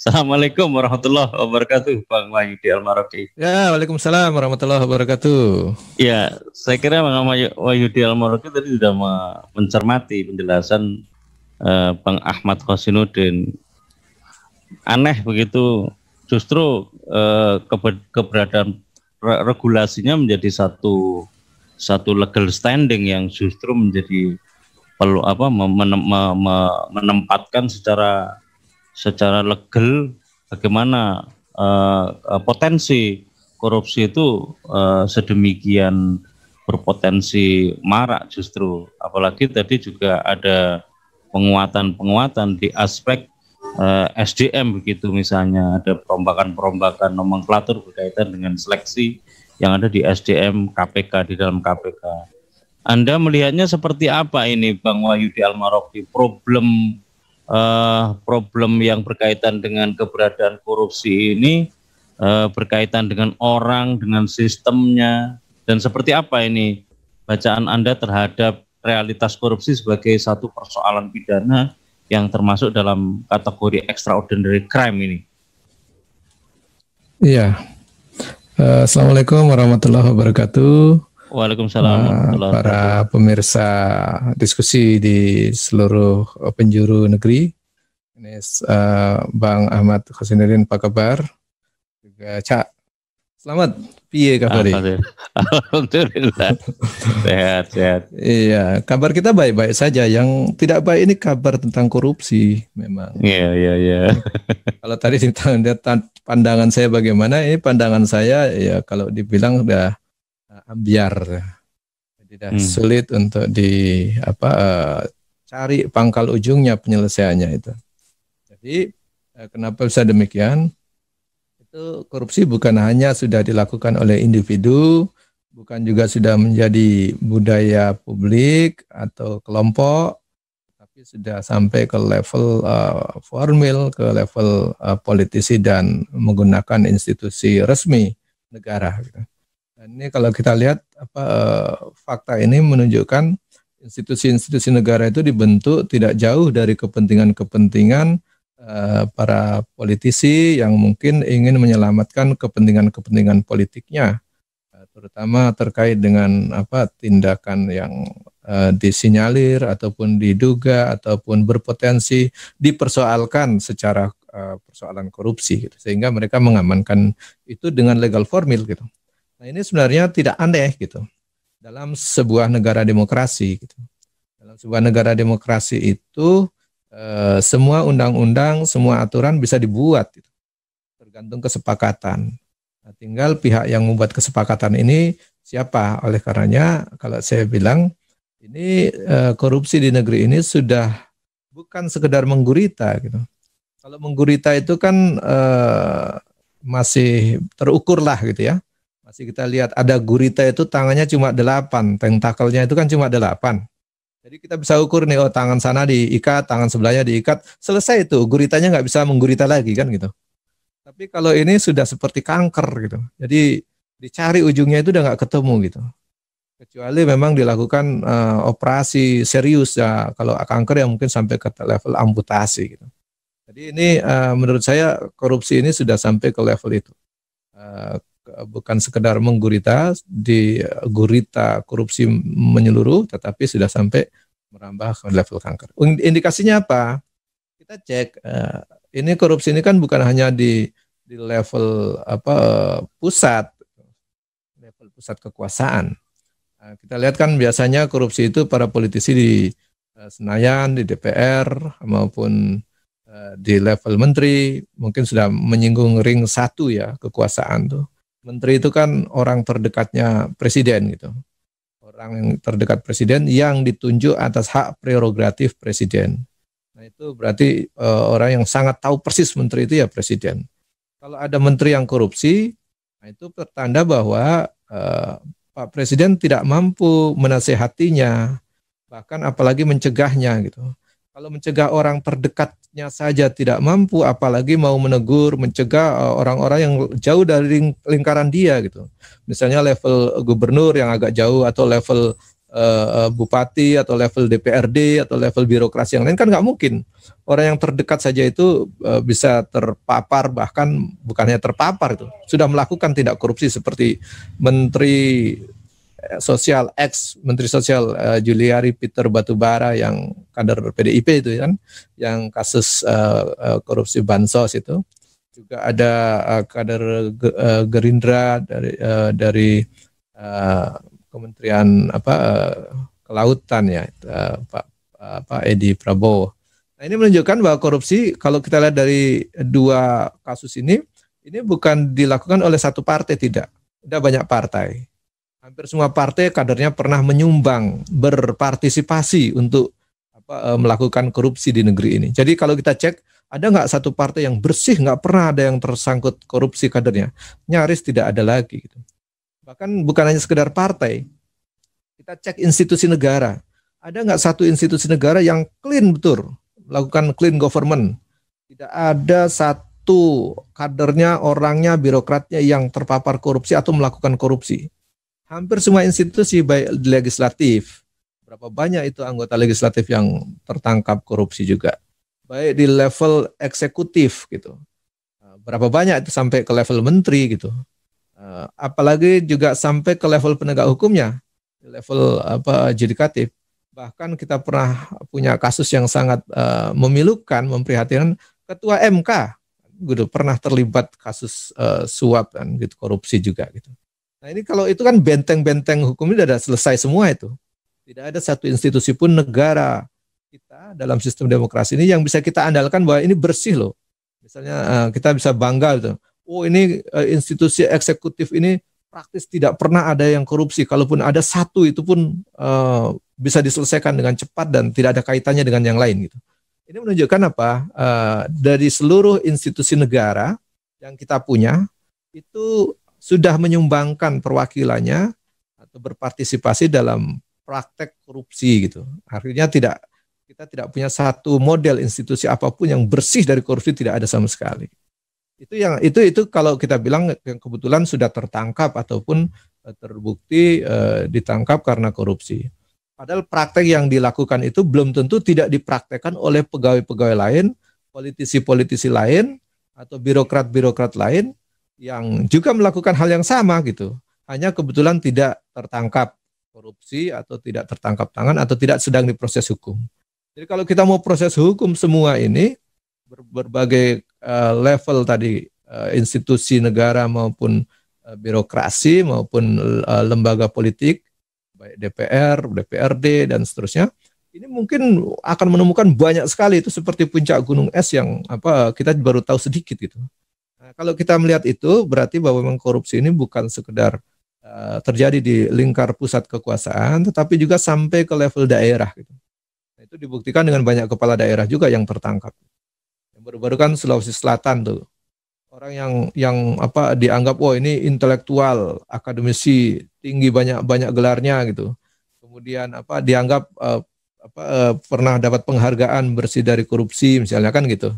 Assalamualaikum warahmatullahi wabarakatuh, Bang Wahyudi Almaroki. Ya, Waalaikumsalam warahmatullahi wabarakatuh. Ya, saya kira Bang Wahyudi Almaroki tadi sudah mencermati penjelasan eh, Bang Ahmad Khosinuddin. Aneh begitu, justru eh, keber keberadaan re regulasinya menjadi satu satu legal standing yang justru menjadi perlu apa menem, menempatkan secara secara legal bagaimana uh, potensi korupsi itu uh, sedemikian berpotensi marak justru apalagi tadi juga ada penguatan-penguatan di aspek uh, SDM begitu misalnya ada perombakan-perombakan nomenklatur berkaitan dengan seleksi yang ada di SDM KPK di dalam KPK. Anda melihatnya seperti apa ini Bang Wahyudi Almarofi problem uh, problem yang berkaitan dengan keberadaan korupsi ini uh, berkaitan dengan orang, dengan sistemnya, dan seperti apa ini bacaan Anda terhadap realitas korupsi sebagai satu persoalan pidana yang termasuk dalam kategori extraordinary crime ini? Iya. Uh, Assalamualaikum warahmatullahi wabarakatuh. Waalaikumsalam. Uh, para pemirsa diskusi di seluruh penjuru negeri. Ini uh, Bang Ahmad Khosinuddin, apa kabar? Juga Cak. Selamat. Piye kabarnya? Alhamdulillah. sehat, sehat. Iya, kabar kita baik-baik saja. Yang tidak baik ini kabar tentang korupsi memang. Iya, yeah, iya, yeah, iya. Yeah. kalau tadi ditanya pandangan saya bagaimana, ini pandangan saya ya kalau dibilang udah biar tidak hmm. sulit untuk di apa eh, cari pangkal ujungnya penyelesaiannya itu. Jadi eh, kenapa bisa demikian? Itu korupsi bukan hanya sudah dilakukan oleh individu, bukan juga sudah menjadi budaya publik atau kelompok, tapi sudah sampai ke level uh, eh, formal, ke level uh, politisi dan menggunakan institusi resmi negara. Gitu. Nah, ini kalau kita lihat apa eh, fakta ini menunjukkan institusi-institusi negara itu dibentuk tidak jauh dari kepentingan-kepentingan eh, para politisi yang mungkin ingin menyelamatkan kepentingan-kepentingan politiknya eh, terutama terkait dengan apa tindakan yang uh, disinyalir ataupun diduga ataupun berpotensi dipersoalkan secara uh, persoalan korupsi gitu. sehingga mereka mengamankan itu dengan legal formil gitu. Nah ini sebenarnya tidak aneh gitu dalam sebuah negara demokrasi. Gitu. Dalam sebuah negara demokrasi itu eh, semua undang-undang, semua aturan bisa dibuat gitu. tergantung kesepakatan. Nah, tinggal pihak yang membuat kesepakatan ini siapa. Oleh karenanya kalau saya bilang ini eh, korupsi di negeri ini sudah bukan sekedar menggurita gitu. Kalau menggurita itu kan eh, masih terukur lah gitu ya. Masih kita lihat ada gurita itu tangannya cuma delapan, tentakelnya itu kan cuma delapan. Jadi kita bisa ukur nih, oh tangan sana diikat, tangan sebelahnya diikat, selesai itu guritanya nggak bisa menggurita lagi kan gitu. Tapi kalau ini sudah seperti kanker gitu, jadi dicari ujungnya itu udah nggak ketemu gitu. Kecuali memang dilakukan uh, operasi serius ya, kalau kanker ya mungkin sampai ke level amputasi gitu. Jadi ini uh, menurut saya korupsi ini sudah sampai ke level itu. Uh, Eh, bukan sekedar menggurita di eh, gurita korupsi menyeluruh tetapi sudah sampai merambah ke level kanker. Indikasinya apa? Kita cek eh, ini korupsi ini kan bukan hanya di di level apa pusat level pusat kekuasaan. kita lihat kan biasanya korupsi itu para politisi di Senayan, di DPR maupun di level menteri mungkin sudah menyinggung ring satu ya kekuasaan tuh. Menteri itu kan orang terdekatnya presiden gitu. Orang yang terdekat presiden yang ditunjuk atas hak prerogatif presiden. Nah, itu berarti e, orang yang sangat tahu persis menteri itu ya presiden. Kalau ada menteri yang korupsi, nah itu pertanda bahwa e, Pak Presiden tidak mampu menasehatinya, bahkan apalagi mencegahnya gitu. Kalau mencegah orang terdekatnya saja tidak mampu, apalagi mau menegur, mencegah eh, orang-orang yang jauh dari lingkaran dia gitu. Misalnya level gubernur yang agak jauh atau level uh, bupati atau level DPRD atau level birokrasi yang lain kan nggak mungkin. Orang yang terdekat saja itu uh, bisa terpapar bahkan bukannya terpapar itu sudah melakukan tindak korupsi seperti menteri sosial ex menteri sosial uh, Juliari Peter Batubara yang kader PDIP itu kan yang kasus uh, korupsi bansos itu juga ada uh, kader uh, Gerindra dari uh, dari uh, Kementerian apa uh, Kelautan ya uh, Pak uh, Pak Edi Prabowo. Nah ini menunjukkan bahwa korupsi kalau kita lihat dari dua kasus ini ini bukan dilakukan oleh satu partai tidak, ada banyak partai hampir semua partai kadernya pernah menyumbang berpartisipasi untuk Eh, melakukan korupsi di negeri ini. Jadi kalau kita cek, ada nggak satu partai yang bersih, nggak pernah ada yang tersangkut korupsi kadernya? Nyaris tidak ada lagi. Gitu. Bahkan bukan hanya sekedar partai, kita cek institusi negara. Ada nggak satu institusi negara yang clean betul, melakukan clean government? Tidak ada satu kadernya, orangnya, birokratnya yang terpapar korupsi atau melakukan korupsi. Hampir semua institusi, baik legislatif, Berapa banyak itu anggota legislatif yang tertangkap korupsi juga. Baik di level eksekutif gitu. Nah, berapa banyak itu sampai ke level menteri gitu. Nah, apalagi juga sampai ke level penegak hukumnya, di level apa judikatif. Bahkan kita pernah punya kasus yang sangat uh, memilukan, memprihatinkan ketua MK gitu pernah terlibat kasus uh, suap dan gitu korupsi juga gitu. Nah ini kalau itu kan benteng-benteng hukumnya sudah selesai semua itu. Tidak ada satu institusi pun negara kita dalam sistem demokrasi ini yang bisa kita andalkan bahwa ini bersih loh. Misalnya eh, kita bisa bangga itu. Oh ini eh, institusi eksekutif ini praktis tidak pernah ada yang korupsi. Kalaupun ada satu itu pun eh, bisa diselesaikan dengan cepat dan tidak ada kaitannya dengan yang lain gitu. Ini menunjukkan apa? dari seluruh institusi negara yang kita punya itu sudah menyumbangkan perwakilannya atau berpartisipasi dalam praktek korupsi gitu. Akhirnya tidak kita tidak punya satu model institusi apapun yang bersih dari korupsi tidak ada sama sekali. Itu yang itu itu kalau kita bilang yang kebetulan sudah tertangkap ataupun eh, terbukti e, ditangkap karena korupsi. Padahal praktek yang dilakukan itu belum tentu tidak dipraktekkan oleh pegawai-pegawai lain, politisi-politisi lain, atau birokrat-birokrat lain yang juga melakukan hal yang sama gitu. Hanya kebetulan tidak tertangkap korupsi atau tidak tertangkap tangan atau tidak sedang diproses hukum. Jadi kalau kita mau proses hukum semua ini berbagai uh, level tadi uh, institusi negara maupun uh, birokrasi maupun uh, lembaga politik baik DPR, DPRD dan seterusnya ini mungkin akan menemukan banyak sekali itu seperti puncak gunung es yang apa kita baru tahu sedikit itu. Nah, kalau kita melihat itu berarti bahwa memang korupsi ini bukan sekedar Eh, terjadi di lingkar pusat kekuasaan, tetapi juga sampai ke level daerah. Gitu. Nah, itu dibuktikan dengan banyak kepala daerah juga yang tertangkap. Yang baru-baru kan Sulawesi Selatan tuh orang yang yang apa dianggap wah oh, ini intelektual, akademisi tinggi banyak banyak gelarnya gitu. Kemudian apa dianggap uh, apa uh, pernah dapat penghargaan bersih dari korupsi misalnya kan gitu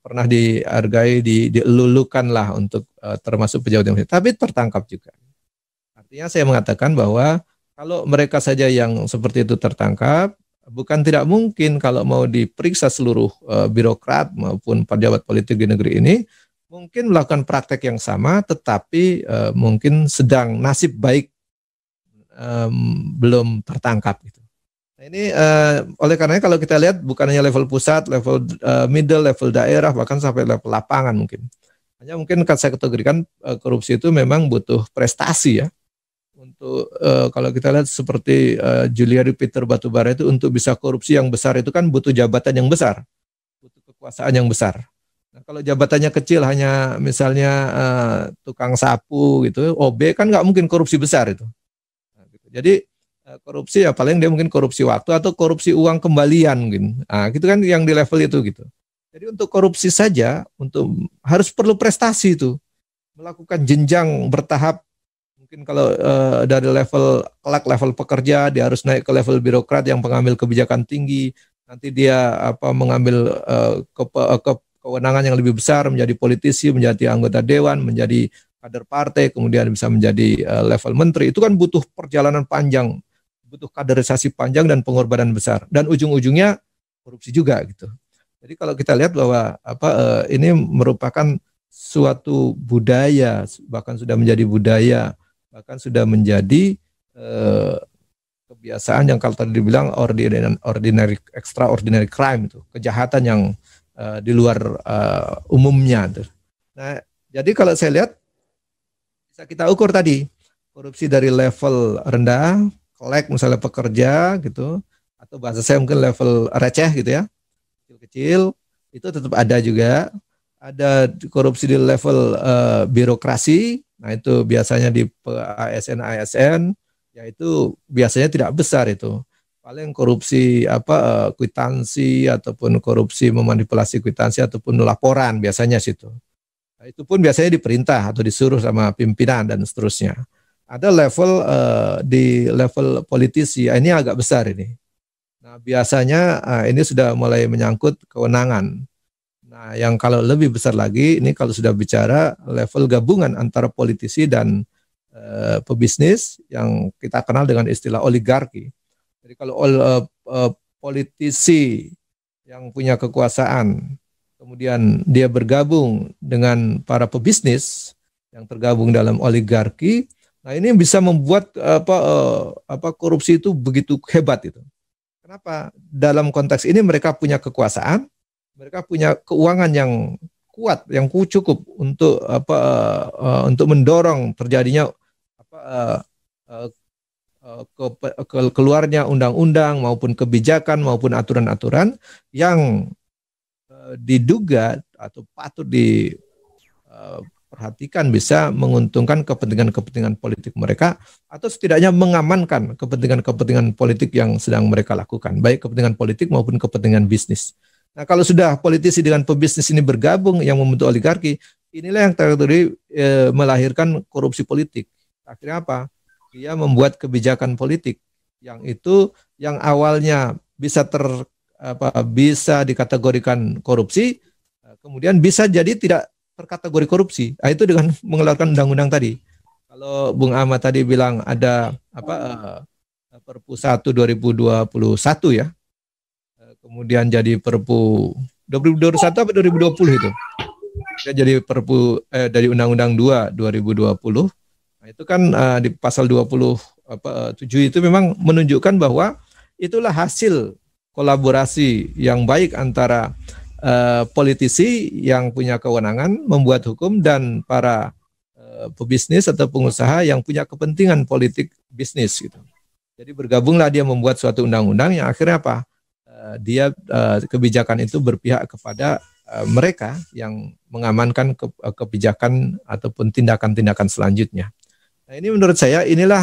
pernah dihargai, di, dielulukan lah untuk uh, termasuk pejabat yang tapi tertangkap juga. Artinya saya mengatakan bahwa kalau mereka saja yang seperti itu tertangkap, bukan tidak mungkin kalau mau diperiksa seluruh uh, birokrat maupun pejabat politik di negeri ini mungkin melakukan praktek yang sama, tetapi uh, mungkin sedang nasib baik um, belum tertangkap gitu. Nah, ini uh, oleh karenanya kalau kita lihat bukan hanya level pusat, level uh, middle, level daerah, bahkan sampai level lapangan mungkin. Hanya mungkin kan saya kategorikan uh, korupsi itu memang butuh prestasi ya. Untuk uh, kalau kita lihat seperti uh, Juliari Peter Batubara itu untuk bisa korupsi yang besar itu kan butuh jabatan yang besar, butuh kekuasaan yang besar. Nah, kalau jabatannya kecil hanya misalnya uh, tukang sapu gitu, OB kan nggak mungkin korupsi besar itu. Nah, gitu. Jadi Eh, korupsi ya paling dia mungkin korupsi waktu atau korupsi uang kembalian mungkin. Nah, gitu kan yang di level itu gitu. Jadi untuk korupsi saja untuk harus perlu prestasi itu. Melakukan jenjang bertahap mungkin kalau uh, dari level kelak level pekerja dia harus naik ke level birokrat yang pengambil kebijakan tinggi, nanti dia apa mengambil uh, eh, ke, ke kewenangan yang lebih besar menjadi politisi, menjadi anggota dewan, menjadi kader partai, kemudian bisa menjadi level menteri. Itu kan butuh perjalanan panjang butuh kaderisasi panjang dan pengorbanan besar dan ujung-ujungnya korupsi juga gitu. Jadi kalau kita lihat bahwa apa eh, ini merupakan suatu budaya bahkan sudah menjadi budaya bahkan sudah menjadi eh, kebiasaan yang kalau tadi dibilang ordinary, ordinary extraordinary crime itu kejahatan yang uh, di luar uh, umumnya. Tuh. Nah, jadi kalau saya lihat bisa kita ukur tadi korupsi dari level rendah, kolek misalnya pekerja gitu atau bahasa saya mungkin level receh gitu ya kecil-kecil itu tetap ada juga ada korupsi di level uh, birokrasi nah itu biasanya di ASN ASN yaitu biasanya tidak besar itu paling korupsi apa uh, kwitansi ataupun korupsi memanipulasi kwitansi ataupun laporan biasanya situ nah, itu pun biasanya diperintah atau disuruh sama pimpinan dan seterusnya ada level uh, di level politisi. Ah, ini agak besar ini. Nah, biasanya uh, ini sudah mulai menyangkut kewenangan. Nah, yang kalau lebih besar lagi ini kalau sudah bicara level gabungan antara politisi dan uh, pebisnis yang kita kenal dengan istilah oligarki. Jadi kalau ol, uh, uh, politisi yang punya kekuasaan kemudian dia bergabung dengan para pebisnis yang tergabung dalam oligarki Nah, ini bisa membuat eh, apa eh, apa korupsi itu begitu hebat itu. Kenapa? Dalam konteks ini mereka punya kekuasaan, mereka punya keuangan yang kuat, yang cukup untuk apa eh, untuk mendorong terjadinya apa ke, ke keluarnya undang-undang maupun kebijakan maupun aturan-aturan yang diduga atau patut di perhatikan bisa menguntungkan kepentingan-kepentingan politik mereka atau setidaknya mengamankan kepentingan-kepentingan politik yang sedang mereka lakukan, baik kepentingan politik maupun kepentingan bisnis. Nah, kalau sudah politisi dengan pebisnis ini bergabung yang membentuk oligarki, inilah yang terjadi e, melahirkan korupsi politik. Akhirnya apa? Dia membuat kebijakan politik yang itu yang awalnya bisa ter apa bisa dikategorikan korupsi, kemudian bisa jadi tidak terkategori korupsi. Ah, itu dengan mengeluarkan undang-undang tadi. Kalau Bung Ahmad tadi bilang ada apa uh, Perpu 1 2021 ya. Eh, kemudian jadi Perpu 2021 atau 2020 itu? Dia jadi Perpu eh, dari Undang-Undang 2 2020. Nah, itu kan uh, di pasal 20 apa 7 itu memang menunjukkan bahwa itulah hasil kolaborasi yang baik antara Eh, politisi yang punya kewenangan membuat hukum dan para eh, pebisnis atau pengusaha yang punya kepentingan politik bisnis gitu. Jadi bergabunglah dia membuat suatu undang-undang yang akhirnya apa? Eh, dia kebijakan itu berpihak kepada mereka yang mengamankan kebijakan ataupun tindakan-tindakan selanjutnya. Nah, ini menurut saya inilah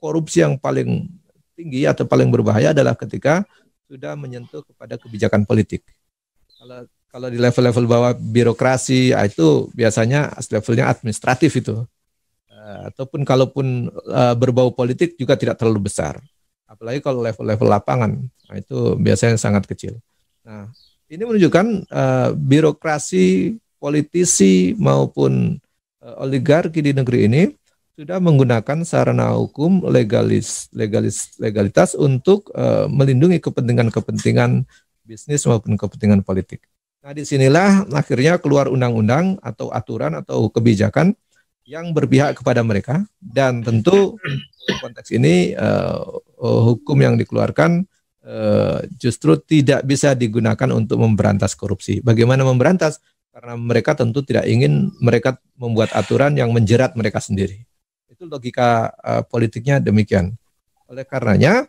korupsi yang paling tinggi atau paling berbahaya adalah ketika sudah menyentuh kepada kebijakan politik. Kalau kalau di level-level bawah birokrasi ah, itu biasanya levelnya administratif itu. Eh, ataupun kalaupun eh, berbau politik juga tidak terlalu besar. Apalagi kalau level-level lapangan, ah, itu biasanya sangat kecil. Nah, ini menunjukkan eh, birokrasi, politisi maupun oligarki di negeri ini sudah menggunakan sarana hukum legalis legalis legalitas untuk uh, melindungi kepentingan-kepentingan bisnis maupun kepentingan politik. Nah, disinilah akhirnya keluar undang-undang atau aturan atau kebijakan yang berpihak kepada mereka dan tentu konteks ini uh, hukum yang dikeluarkan uh, justru tidak bisa digunakan untuk memberantas korupsi. Bagaimana memberantas? Karena mereka tentu tidak ingin mereka membuat aturan yang menjerat mereka sendiri. Itu logika uh, politiknya demikian. Oleh karenanya,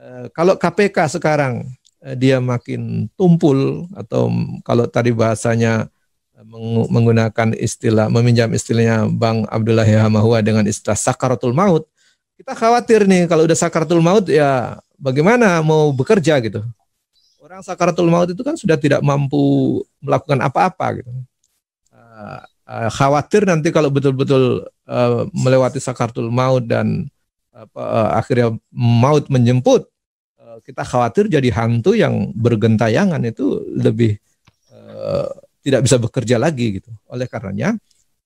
uh, kalau KPK sekarang Eh, dia makin tumpul atau kalau tadi bahasanya eh, menggunakan istilah meminjam istilahnya Bang Abdullah Hamahua ya, dengan istilah sakaratul maut kita khawatir nih kalau udah sakaratul maut ya bagaimana mau bekerja gitu orang sakaratul maut itu kan sudah tidak mampu melakukan apa-apa gitu eh, khawatir nanti kalau betul-betul melewati sakaratul maut dan apa, akhirnya maut menjemput kita khawatir jadi hantu yang bergentayangan itu lebih uh, tidak bisa bekerja lagi gitu. Oleh karenanya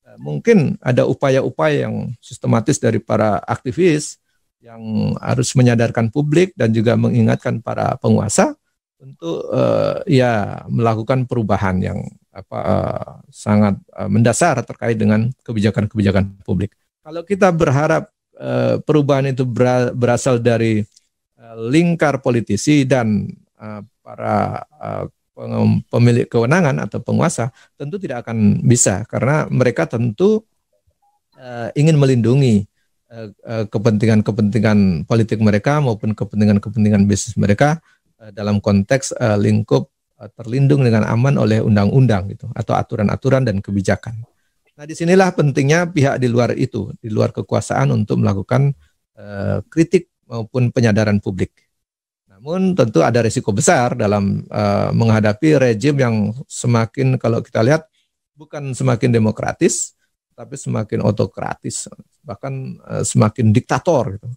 uh, mungkin ada upaya-upaya yang sistematis dari para aktivis yang harus menyadarkan publik dan juga mengingatkan para penguasa untuk uh, ya melakukan perubahan yang apa uh, sangat uh, mendasar terkait dengan kebijakan-kebijakan publik. Kalau kita berharap uh, perubahan itu berasal dari lingkar politisi dan uh, para uh, pemilik kewenangan atau penguasa tentu tidak akan bisa karena mereka tentu uh, ingin melindungi kepentingan-kepentingan uh, politik mereka maupun kepentingan-kepentingan bisnis mereka uh, dalam konteks uh, lingkup uh, terlindung dengan aman oleh undang-undang gitu atau aturan-aturan dan kebijakan. Nah, disinilah pentingnya pihak di luar itu, di luar kekuasaan untuk melakukan uh, kritik maupun penyadaran publik. Namun tentu ada risiko besar dalam uh, menghadapi rejim yang semakin kalau kita lihat bukan semakin demokratis tapi semakin otokratis bahkan uh, semakin diktator gitu.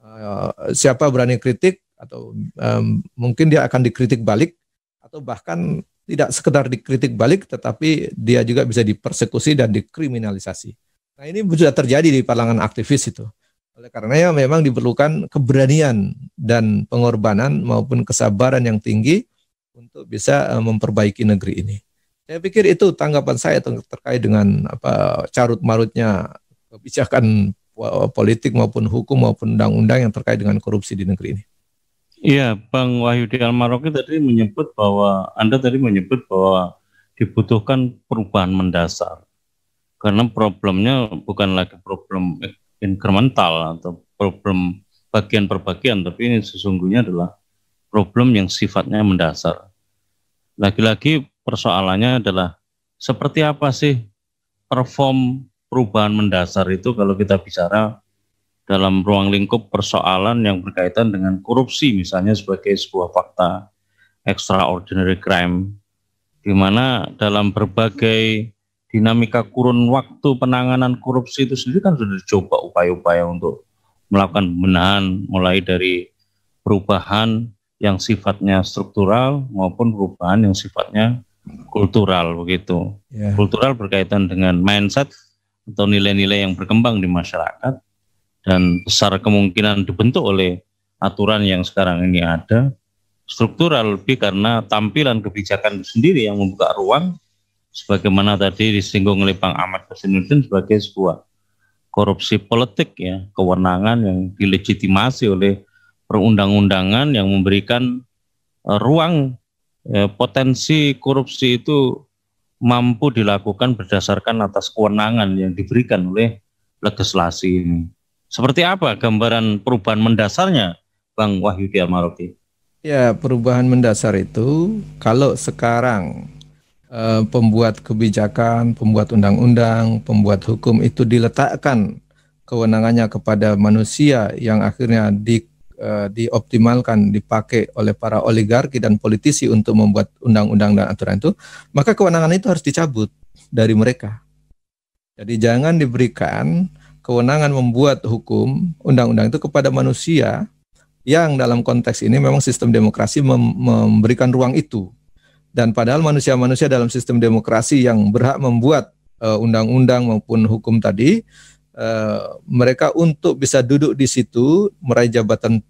Uh, siapa berani kritik atau um, mungkin dia akan dikritik balik atau bahkan tidak sekedar dikritik balik tetapi dia juga bisa dipersekusi dan dikriminalisasi. Nah, ini sudah terjadi di kalangan aktivis itu oleh ya memang diperlukan keberanian dan pengorbanan maupun kesabaran yang tinggi untuk bisa eh, memperbaiki negeri ini. Saya pikir itu tanggapan saya terkait dengan apa carut marutnya kebijakan politik maupun hukum maupun undang-undang yang terkait dengan korupsi di negeri ini. Iya, Bang Wahyudi Almaroki tadi menyebut bahwa Anda tadi menyebut bahwa dibutuhkan perubahan mendasar. Karena problemnya bukan lagi problem incremental atau problem bagian per bagian, tapi ini sesungguhnya adalah problem yang sifatnya mendasar. Lagi-lagi persoalannya adalah seperti apa sih perform perubahan mendasar itu kalau kita bicara dalam ruang lingkup persoalan yang berkaitan dengan korupsi misalnya sebagai sebuah fakta extraordinary crime di mana dalam berbagai dinamika kurun waktu penanganan korupsi itu sendiri kan sudah dicoba upaya-upaya untuk melakukan pembenahan mulai dari perubahan yang sifatnya struktural maupun perubahan yang sifatnya kultural begitu. Yeah. Kultural berkaitan dengan mindset atau nilai-nilai yang berkembang di masyarakat dan besar kemungkinan dibentuk oleh aturan yang sekarang ini ada. Struktural lebih karena tampilan kebijakan sendiri yang membuka ruang sebagaimana tadi disinggung oleh Bang Ahmad Basinuddin sebagai sebuah korupsi politik ya, kewenangan yang dilegitimasi oleh perundang-undangan yang memberikan eh, ruang uh, potensi korupsi itu mampu dilakukan berdasarkan atas kewenangan yang diberikan oleh legislasi ini. Seperti apa gambaran perubahan mendasarnya, Bang Wahyudi Almaroki? Ya, perubahan mendasar itu kalau sekarang Eh, pembuat kebijakan, pembuat undang-undang, pembuat hukum itu diletakkan kewenangannya kepada manusia yang akhirnya di, eh, dioptimalkan, dipakai oleh para oligarki dan politisi untuk membuat undang-undang dan aturan itu, maka kewenangan itu harus dicabut dari mereka. Jadi jangan diberikan kewenangan membuat hukum, undang-undang itu kepada manusia yang dalam konteks ini memang sistem demokrasi mem memberikan ruang itu dan padahal manusia-manusia dalam sistem demokrasi yang berhak membuat eh, undang-undang uh, maupun hukum tadi, uh, mereka untuk bisa duduk di situ, meraih jabatan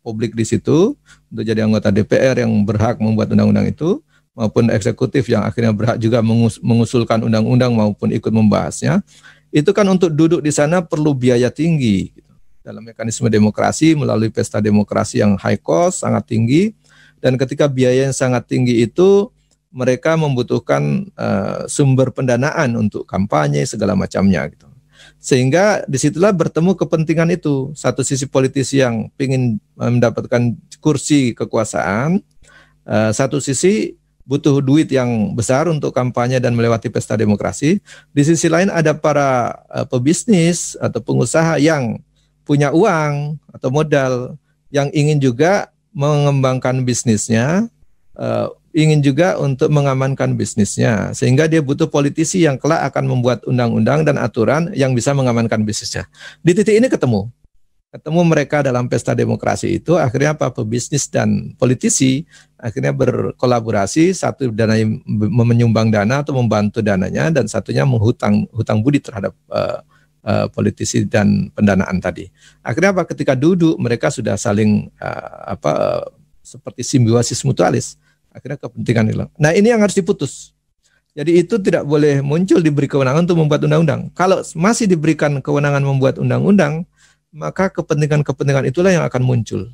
publik di situ, untuk jadi anggota DPR yang berhak membuat undang-undang itu, maupun eksekutif yang akhirnya berhak juga mengus mengusulkan undang-undang maupun ikut membahasnya, itu kan untuk duduk di sana perlu biaya tinggi. Gitu. Dalam mekanisme demokrasi melalui pesta demokrasi yang high cost sangat tinggi, dan ketika biaya yang sangat tinggi itu mereka membutuhkan uh, sumber pendanaan untuk kampanye segala macamnya gitu. Sehingga disitulah bertemu kepentingan itu. Satu sisi politisi yang ingin mendapatkan kursi kekuasaan, uh, satu sisi butuh duit yang besar untuk kampanye dan melewati pesta demokrasi. Di sisi lain ada para uh, pebisnis atau pengusaha yang punya uang atau modal yang ingin juga mengembangkan bisnisnya, uh, ingin juga untuk mengamankan bisnisnya, sehingga dia butuh politisi yang kelak akan membuat undang-undang dan aturan yang bisa mengamankan bisnisnya. Di titik ini ketemu, ketemu mereka dalam pesta demokrasi itu, akhirnya apa pebisnis dan politisi akhirnya berkolaborasi, satu dana menyumbang dana atau membantu dananya, dan satunya menghutang hutang budi terhadap uh, uh, politisi dan pendanaan tadi. Akhirnya apa? Ketika duduk mereka sudah saling uh, apa uh, seperti simbiosis mutualis. Akhirnya kepentingan hilang. Nah ini yang harus diputus. Jadi itu tidak boleh muncul diberi kewenangan untuk membuat undang-undang. Kalau masih diberikan kewenangan membuat undang-undang, maka kepentingan-kepentingan itulah yang akan muncul,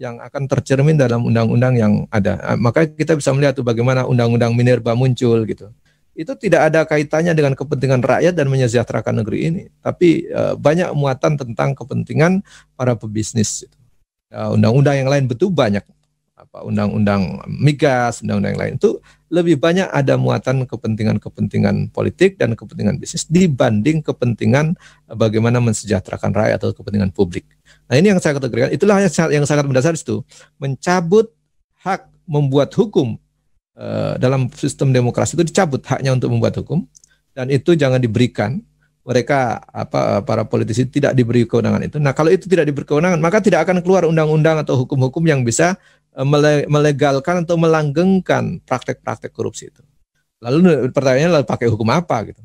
yang akan tercermin dalam undang-undang yang ada. Ah, maka kita bisa melihat tuh bagaimana undang-undang Minerba muncul gitu itu tidak ada kaitannya dengan kepentingan rakyat dan menyejahterakan negeri ini, tapi e, banyak muatan tentang kepentingan para pebisnis. Ya, undang-undang e, yang lain betul banyak, apa undang-undang migas, undang-undang yang lain itu lebih banyak ada muatan kepentingan-kepentingan politik dan kepentingan bisnis dibanding kepentingan eh, bagaimana mensejahterakan rakyat atau kepentingan publik. Nah ini yang saya kategorikan, itulah yang sangat, yang sangat mendasar itu mencabut hak membuat hukum Eh, dalam sistem demokrasi itu dicabut haknya untuk membuat hukum dan itu jangan diberikan mereka apa eh, para politisi tidak diberi kewenangan itu. Nah, kalau itu tidak diberi kewenangan, maka tidak akan keluar undang-undang atau hukum-hukum yang bisa eh, melegalkan atau melanggengkan praktek-praktek korupsi itu. Lalu pertanyaannya lalu pakai hukum apa gitu?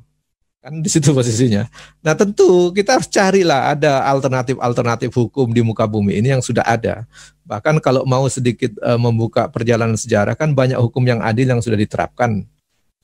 Kan di situ posisinya. Nah tentu kita harus carilah ada alternatif-alternatif hukum di muka bumi ini yang sudah ada. Bahkan kalau mau sedikit e, membuka perjalanan sejarah kan banyak hukum yang adil yang sudah diterapkan.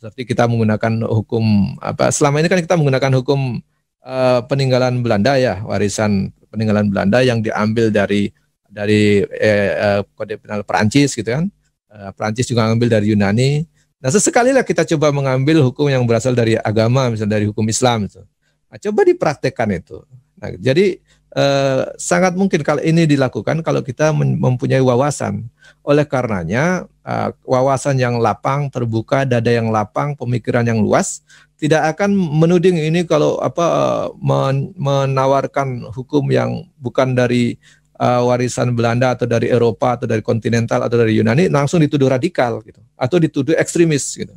Seperti kita menggunakan hukum apa? Selama ini kan kita menggunakan hukum e, peninggalan Belanda ya, warisan peninggalan Belanda yang diambil dari dari e, e, kode penal Perancis gitu kan. E, Perancis juga ngambil dari Yunani. Nah sesekalilah kita coba mengambil hukum yang berasal dari agama, misalnya dari hukum Islam itu. Nah, coba dipraktekkan itu. Nah, jadi eh, sangat mungkin kalau ini dilakukan kalau kita mempunyai wawasan. Oleh karenanya eh, wawasan yang lapang, terbuka, dada yang lapang, pemikiran yang luas tidak akan menuding ini kalau apa eh, menawarkan hukum yang bukan dari uh, warisan Belanda atau dari Eropa atau dari kontinental atau dari Yunani langsung dituduh radikal gitu atau dituduh ekstremis gitu.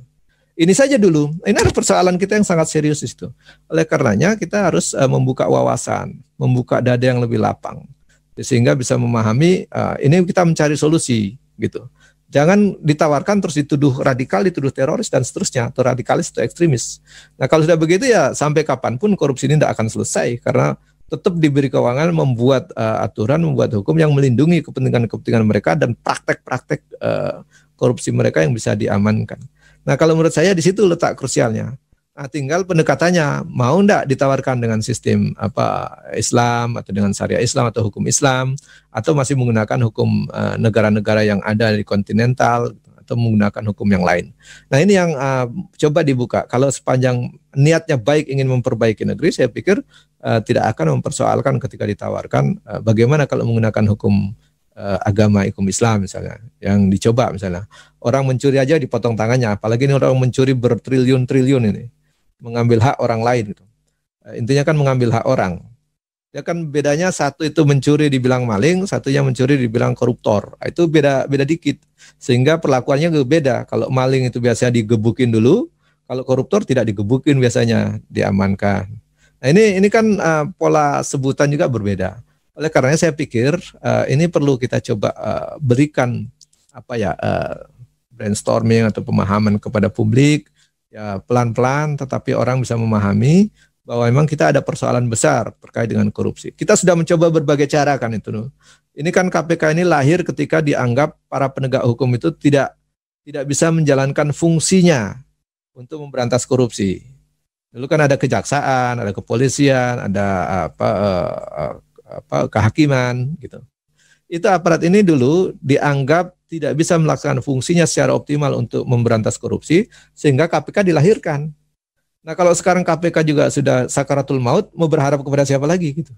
Ini saja dulu. Ini adalah persoalan kita yang sangat serius itu Oleh karenanya kita harus uh, membuka wawasan, membuka dada yang lebih lapang sehingga bisa memahami uh, ini kita mencari solusi gitu. Jangan ditawarkan terus dituduh radikal, dituduh teroris dan seterusnya, atau radikalis atau ekstremis. Nah kalau sudah begitu ya sampai kapanpun korupsi ini tidak akan selesai karena tetap diberi kewenangan membuat uh, aturan, membuat hukum yang melindungi kepentingan-kepentingan mereka dan praktek-praktek uh, korupsi mereka yang bisa diamankan. Nah, kalau menurut saya di situ letak krusialnya. Nah, tinggal pendekatannya mau enggak ditawarkan dengan sistem apa Islam atau dengan syariah Islam atau hukum Islam atau masih menggunakan hukum eh, negara-negara uh, yang ada di kontinental atau menggunakan hukum yang lain. Nah, ini yang uh, coba dibuka. Kalau sepanjang niatnya baik ingin memperbaiki negeri, saya pikir uh, tidak akan mempersoalkan ketika ditawarkan uh, bagaimana kalau menggunakan hukum uh, agama hukum Islam misalnya yang dicoba misalnya orang mencuri aja dipotong tangannya, apalagi ini orang mencuri bertriliun-triliun ini mengambil hak orang lain gitu. Uh, intinya kan mengambil hak orang. Ya kan bedanya satu itu mencuri dibilang maling, satunya mencuri dibilang koruptor. Itu beda beda dikit. Sehingga perlakuannya beda. Kalau maling itu biasanya digebukin dulu, kalau koruptor tidak digebukin biasanya diamankan. Nah, ini ini kan uh, pola sebutan juga berbeda. Oleh karenanya saya pikir uh, ini perlu kita coba uh, berikan apa ya uh, brainstorming atau pemahaman kepada publik ya pelan-pelan tetapi orang bisa memahami bahwa memang kita ada persoalan besar terkait dengan korupsi. Kita sudah mencoba berbagai cara kan itu. Ini kan KPK ini lahir ketika dianggap para penegak hukum itu tidak tidak bisa menjalankan fungsinya untuk memberantas korupsi. Dulu kan ada kejaksaan, ada kepolisian, ada eh, apa, eh, eh, apa kehakiman gitu. Itu aparat ini dulu dianggap tidak bisa melaksanakan fungsinya secara optimal untuk memberantas korupsi sehingga KPK dilahirkan. Nah, kalau sekarang KPK juga sudah sakaratul maut, mau berharap kepada siapa lagi gitu.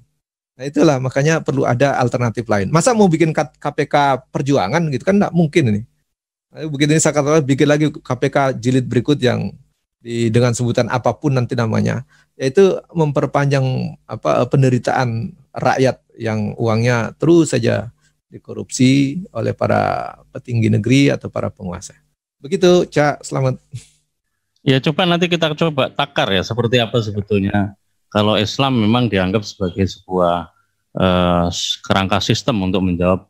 Nah, itulah makanya perlu ada alternatif lain. Masa mau bikin KPK perjuangan gitu kan enggak mungkin ini. Begitu ini saya katakan bikin lagi KPK jilid berikut yang di, dengan sebutan apapun nanti namanya, yaitu memperpanjang apa penderitaan rakyat yang uangnya terus saja dikorupsi oleh para petinggi negeri atau para penguasa. Begitu, Cak. Selamat. Ya, coba nanti kita coba takar ya seperti apa sebetulnya kalau Islam memang dianggap sebagai sebuah eh, kerangka sistem untuk menjawab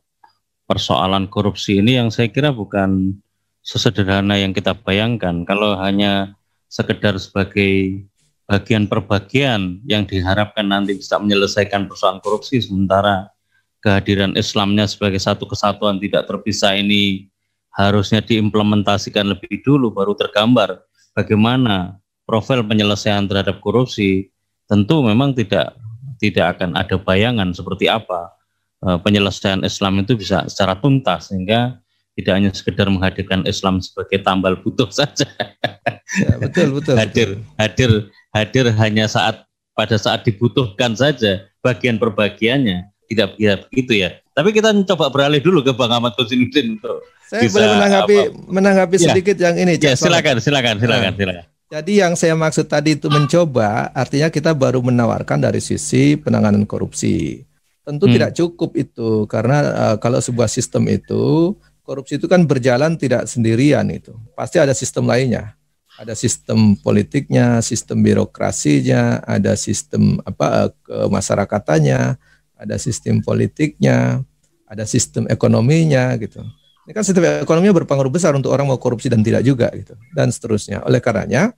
persoalan korupsi ini yang saya kira bukan sesederhana yang kita bayangkan. Kalau hanya sekedar sebagai bagian perbagian yang diharapkan nanti bisa menyelesaikan persoalan korupsi sementara kehadiran Islamnya sebagai satu kesatuan tidak terpisah ini harusnya diimplementasikan lebih dulu baru tergambar bagaimana profil penyelesaian terhadap korupsi tentu memang tidak tidak akan ada bayangan seperti apa Eh, penyelesaian Islam itu bisa secara tuntas sehingga tidak hanya sekedar menghadirkan Islam sebagai tambal butuh saja. Ya, betul betul. hadir betul. hadir hadir hanya saat pada saat dibutuhkan saja bagian perbagiannya tidak ya begitu ya. Tapi kita coba beralih dulu ke Bang Ahmad Kusinuddin untuk saya bisa, boleh menanggapi apa, menanggapi ya, sedikit yang ini. Ya, silakan silakan silakan nah. silakan. Jadi yang saya maksud tadi itu mencoba artinya kita baru menawarkan dari sisi penanganan korupsi. Tentu hmm. tidak cukup itu karena uh, kalau sebuah sistem itu korupsi itu kan berjalan tidak sendirian itu. Pasti ada sistem lainnya. Ada sistem politiknya, sistem birokrasinya, ada sistem apa eh, kemasyarakatannya, ada sistem politiknya, ada sistem ekonominya gitu. Ini kan sistem ekonominya berpengaruh besar untuk orang mau korupsi dan tidak juga gitu dan seterusnya. Oleh karenanya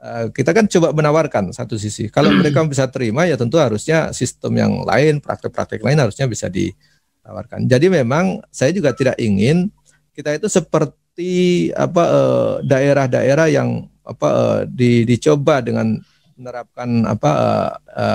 Eh, kita kan coba menawarkan satu sisi. Kalau hmm. mereka bisa terima ya tentu harusnya sistem yang lain, praktek-praktek lain harusnya bisa ditawarkan. Jadi memang saya juga tidak ingin kita itu seperti apa eh, daerah-daerah yang apa eh, di, dicoba dengan menerapkan apa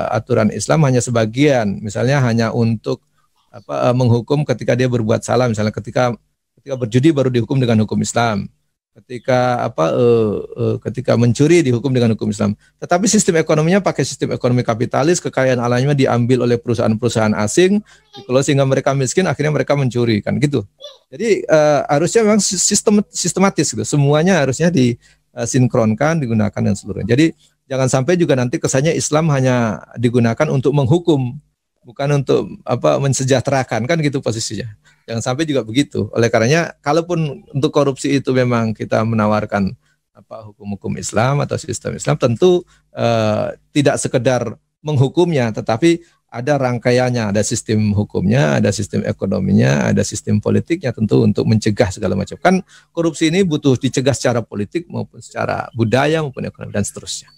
aturan Islam hanya sebagian, misalnya hanya untuk apa menghukum ketika dia berbuat salah, misalnya ketika ketika berjudi baru dihukum dengan hukum Islam ketika apa eh, uh, ketika mencuri dihukum dengan hukum Islam. Tetapi sistem ekonominya pakai sistem ekonomi kapitalis, kekayaan alamnya diambil oleh perusahaan-perusahaan asing, kalau sehingga mereka miskin akhirnya mereka mencuri kan gitu. Jadi eh, harusnya memang sistem sistematis gitu. Semuanya harusnya disinkronkan, eh, digunakan dan seluruhnya. Jadi jangan sampai juga nanti kesannya Islam hanya digunakan untuk menghukum bukan untuk apa mensejahterakan kan gitu posisinya. Jangan sampai juga begitu. Oleh karenanya, kalaupun untuk korupsi itu memang kita menawarkan apa hukum-hukum Islam atau sistem Islam, tentu eh, tidak sekedar menghukumnya, tetapi ada rangkaiannya, ada sistem hukumnya, ada sistem ekonominya, ada sistem politiknya tentu untuk mencegah segala macam. Kan korupsi ini butuh dicegah secara politik maupun secara budaya maupun ekonomi dan seterusnya.